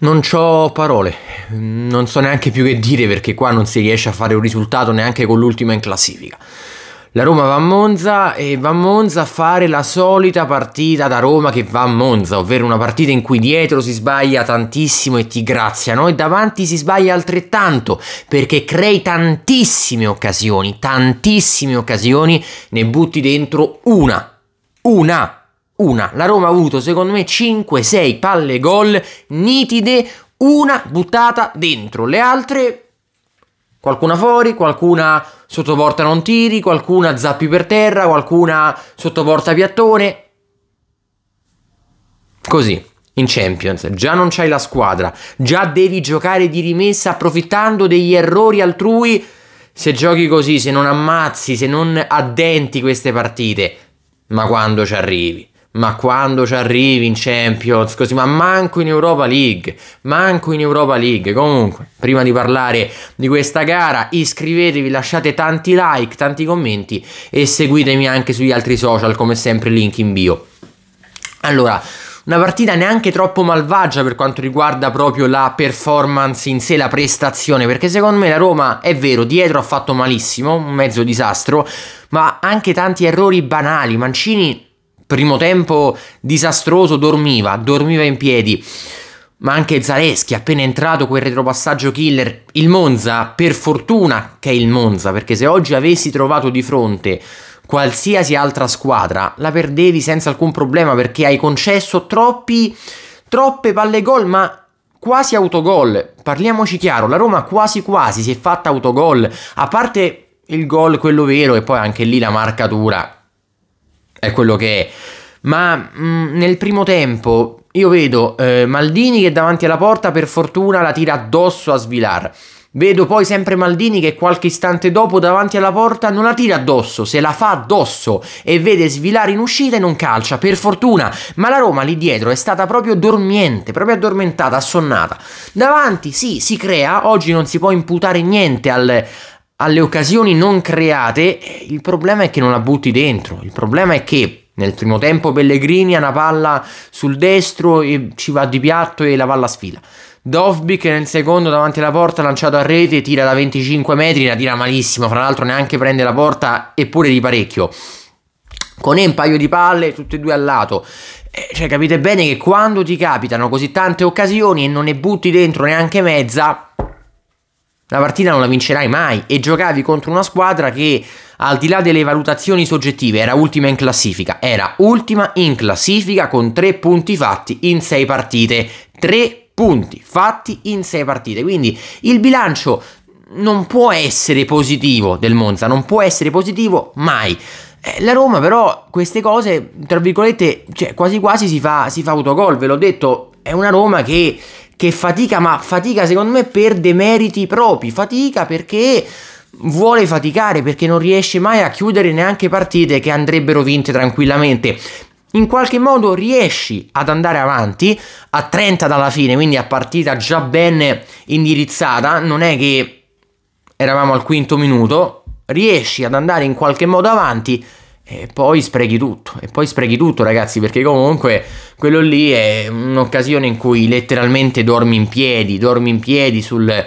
Non ho parole, non so neanche più che dire perché qua non si riesce a fare un risultato neanche con l'ultima in classifica. La Roma va a Monza e va a Monza a fare la solita partita da Roma che va a Monza, ovvero una partita in cui dietro si sbaglia tantissimo e ti graziano e davanti si sbaglia altrettanto perché crei tantissime occasioni, tantissime occasioni, ne butti dentro una, una una. La Roma ha avuto secondo me 5-6 palle gol nitide, una buttata dentro, le altre qualcuna fuori, qualcuna sotto porta non tiri, qualcuna zappi per terra, qualcuna sotto porta piattone. Così, in Champions, già non c'hai la squadra, già devi giocare di rimessa approfittando degli errori altrui. Se giochi così, se non ammazzi, se non addenti queste partite, ma quando ci arrivi? ma quando ci arrivi in Champions, così, ma manco in Europa League, manco in Europa League. Comunque, prima di parlare di questa gara, iscrivetevi, lasciate tanti like, tanti commenti e seguitemi anche sugli altri social, come sempre link in bio. Allora, una partita neanche troppo malvagia per quanto riguarda proprio la performance in sé, la prestazione, perché secondo me la Roma è vero, dietro ha fatto malissimo, un mezzo disastro, ma anche tanti errori banali, Mancini primo tempo disastroso, dormiva, dormiva in piedi. Ma anche Zaleschi, appena entrato quel retropassaggio killer, il Monza, per fortuna che è il Monza, perché se oggi avessi trovato di fronte qualsiasi altra squadra, la perdevi senza alcun problema perché hai concesso troppi, troppe palle gol, ma quasi autogol. Parliamoci chiaro, la Roma quasi quasi si è fatta autogol, a parte il gol quello vero e poi anche lì la marcatura è quello che è. Ma mh, mm, nel primo tempo io vedo eh, Maldini che davanti alla porta per fortuna la tira addosso a Svilar. Vedo poi sempre Maldini che qualche istante dopo davanti alla porta non la tira addosso, se la fa addosso e vede Svilar in uscita e non calcia, per fortuna, ma la Roma lì dietro è stata proprio dormiente, proprio addormentata, assonnata. Davanti sì, si crea, oggi non si può imputare niente al, alle occasioni non create, eh, il problema è che non la butti dentro. Il problema è che nel primo tempo Pellegrini ha una palla sul destro e ci va di piatto e la palla sfila. Dovby che nel secondo davanti alla porta lanciato a rete tira da 25 metri, la tira malissimo, fra l'altro neanche prende la porta eppure di parecchio. Con un paio di palle, tutte e due al lato. Eh, cioè capite bene che quando ti capitano così tante occasioni e non ne butti dentro neanche mezza, la partita non la vincerai mai e giocavi contro una squadra che al di là delle valutazioni soggettive era ultima in classifica, era ultima in classifica con tre punti fatti in sei partite, tre punti fatti in sei partite, quindi il bilancio non può essere positivo del Monza, non può essere positivo mai. Eh, la Roma però queste cose, tra virgolette, cioè, quasi quasi si fa, si fa autogol, ve l'ho detto, è una Roma che che fatica, ma fatica secondo me per demeriti propri, fatica perché vuole faticare, perché non riesce mai a chiudere neanche partite che andrebbero vinte tranquillamente. In qualche modo riesci ad andare avanti a 30 dalla fine, quindi a partita già ben indirizzata, non è che eravamo al quinto minuto, riesci ad andare in qualche modo avanti e poi sprechi tutto, e poi sprechi tutto ragazzi, perché comunque quello lì è un'occasione in cui letteralmente dormi in piedi, dormi in piedi sul,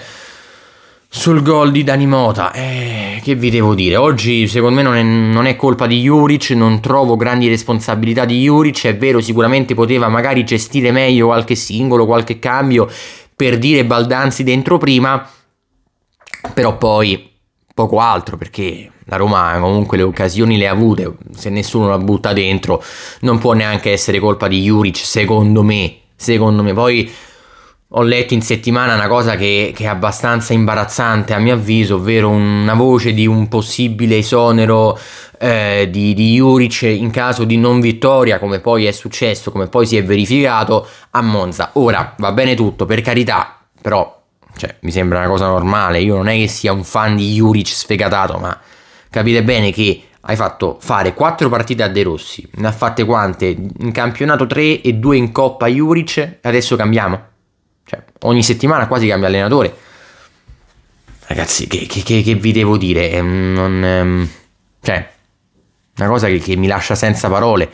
sul gol di Dani Mota. Eh, che vi devo dire? Oggi secondo me non è, non è, colpa di Juric, non trovo grandi responsabilità di Juric, è vero sicuramente poteva magari gestire meglio qualche singolo, qualche cambio per dire Baldanzi dentro prima, però poi poco altro perché la Roma comunque le occasioni le ha avute, se nessuno la butta dentro non può neanche essere colpa di Juric secondo me, secondo me. Poi ho letto in settimana una cosa che, che è abbastanza imbarazzante a mio avviso, ovvero una voce di un possibile esonero eh, di, di Juric in caso di non vittoria, come poi è successo, come poi si è verificato a Monza. Ora va bene tutto, per carità, però cioè, mi sembra una cosa normale. Io non è che sia un fan di Juric sfegatato, ma capite bene che hai fatto fare 4 partite a De Rossi, ne ha fatte quante? In campionato 3 e 2 in Coppa Juric, adesso cambiamo. Cioè, ogni settimana quasi cambia allenatore. Ragazzi, che, che, che, che vi devo dire? Ehm, non, ehm, cioè, una cosa che mi lascia senza parole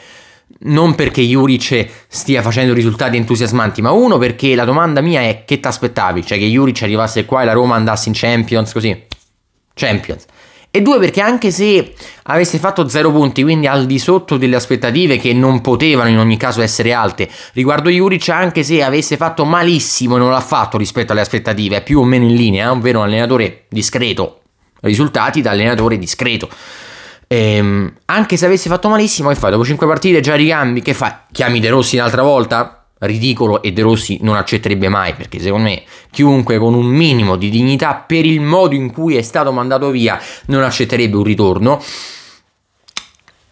non perché Juric stia facendo risultati entusiasmanti, ma uno perché la domanda mia è che ti aspettavi, cioè che Juric arrivasse qua e la Roma andasse in Champions così. Champions. E due perché anche se avesse fatto 0 punti, quindi al di sotto delle aspettative che non potevano in ogni caso essere alte, riguardo Juric anche se avesse fatto malissimo e non l'ha fatto rispetto alle aspettative, è più o meno in linea, ovvero un allenatore discreto, risultati da allenatore discreto. Ehm, anche se avessi fatto malissimo, che fai? Dopo 5 partite già ricambi, che fai? Chiami De Rossi un'altra volta? Ridicolo e De Rossi non accetterebbe mai perché secondo me chiunque con un minimo di dignità per il modo in cui è stato mandato via non accetterebbe un ritorno.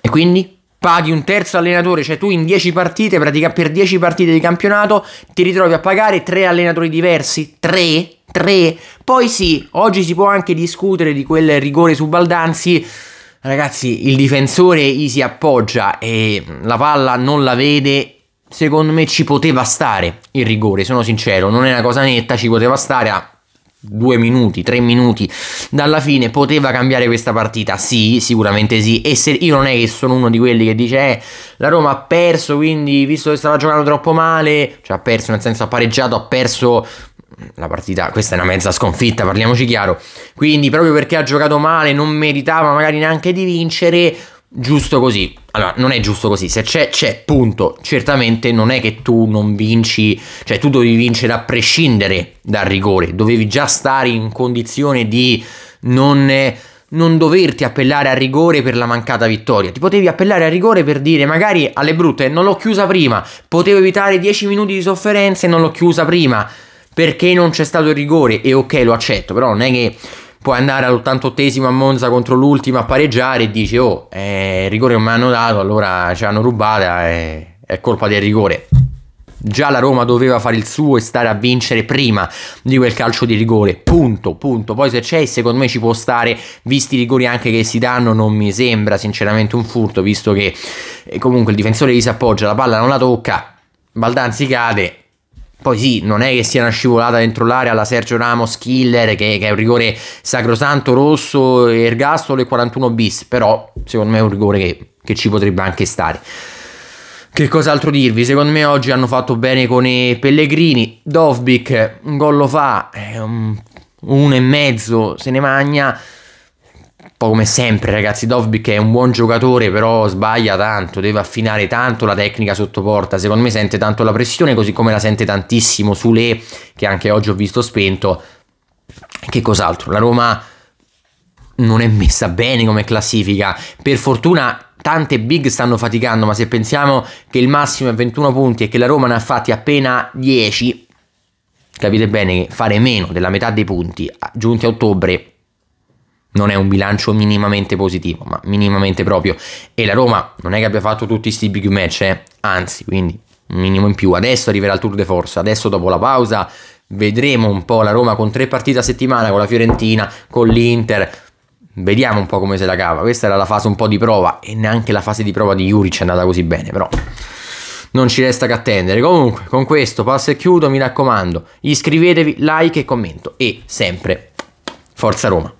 E quindi paghi un terzo allenatore, cioè tu in 10 partite, pratica per 10 partite di campionato, ti ritrovi a pagare 3 allenatori diversi, 3, 3. Poi sì, oggi si può anche discutere di quel rigore su Baldanzi Ragazzi, il difensore si appoggia e la palla non la vede. Secondo me ci poteva stare il rigore, sono sincero, non è una cosa netta, ci poteva stare, ha due minuti, tre minuti dalla fine poteva cambiare questa partita? Sì, sicuramente sì. E se io non è che sono uno di quelli che dice eh, la Roma ha perso, quindi visto che stava giocando troppo male, cioè ha perso nel senso ha pareggiato, ha perso la partita, questa è una mezza sconfitta, parliamoci chiaro. Quindi proprio perché ha giocato male, non meritava magari neanche di vincere, giusto così. Allora, non è giusto così, se c'è, c'è, punto. Certamente non è che tu non vinci, cioè tu dovevi vincere a prescindere dal rigore, dovevi già stare in condizione di non, non doverti appellare al rigore per la mancata vittoria. Ti potevi appellare al rigore per dire magari alle brutte non l'ho chiusa prima, potevo evitare 10 minuti di sofferenza e non l'ho chiusa prima perché non c'è stato il rigore e ok lo accetto, però non è che puoi andare all'88esimo a Monza contro l'ultimo a pareggiare e dici oh, eh, il rigore non mi hanno dato, allora ci hanno rubata, eh, è colpa del rigore. Già la Roma doveva fare il suo e stare a vincere prima di quel calcio di rigore. Punto, punto. Poi se c'è, secondo me ci può stare, visti i rigori anche che si danno, non mi sembra sinceramente un furto, visto che eh, comunque il difensore gli si appoggia, la palla non la tocca, Baldanzi cade, poi sì, non è che sia una scivolata dentro l'area alla Sergio Ramos killer, che, che, è un rigore sacrosanto, rosso, ergastolo e 41 bis, però secondo me è un rigore che, che ci potrebbe anche stare. Che cos'altro dirvi? Secondo me oggi hanno fatto bene con i Pellegrini, Dovbik un gol lo fa, un, un e mezzo se ne magna. Poi come sempre ragazzi Dovbik è un buon giocatore però sbaglia tanto, deve affinare tanto la tecnica sotto porta, secondo me sente tanto la pressione così come la sente tantissimo Sule che anche oggi ho visto spento. Che cos'altro? La Roma non è messa bene come classifica, per fortuna tante big stanno faticando ma se pensiamo che il massimo è 21 punti e che la Roma ne ha fatti appena 10, capite bene che fare meno della metà dei punti giunti a ottobre non è un bilancio minimamente positivo, ma minimamente proprio. E la Roma non è che abbia fatto tutti questi big match, eh? anzi, quindi un minimo in più. Adesso arriverà il Tour de Force, adesso dopo la pausa vedremo un po' la Roma con tre partite a settimana, con la Fiorentina, con l'Inter. Vediamo un po' come se la cava. Questa era la fase un po' di prova e neanche la fase di prova di Juric è andata così bene, però non ci resta che attendere. Comunque, con questo passo e chiudo, mi raccomando, iscrivetevi, like e commento e sempre Forza Roma.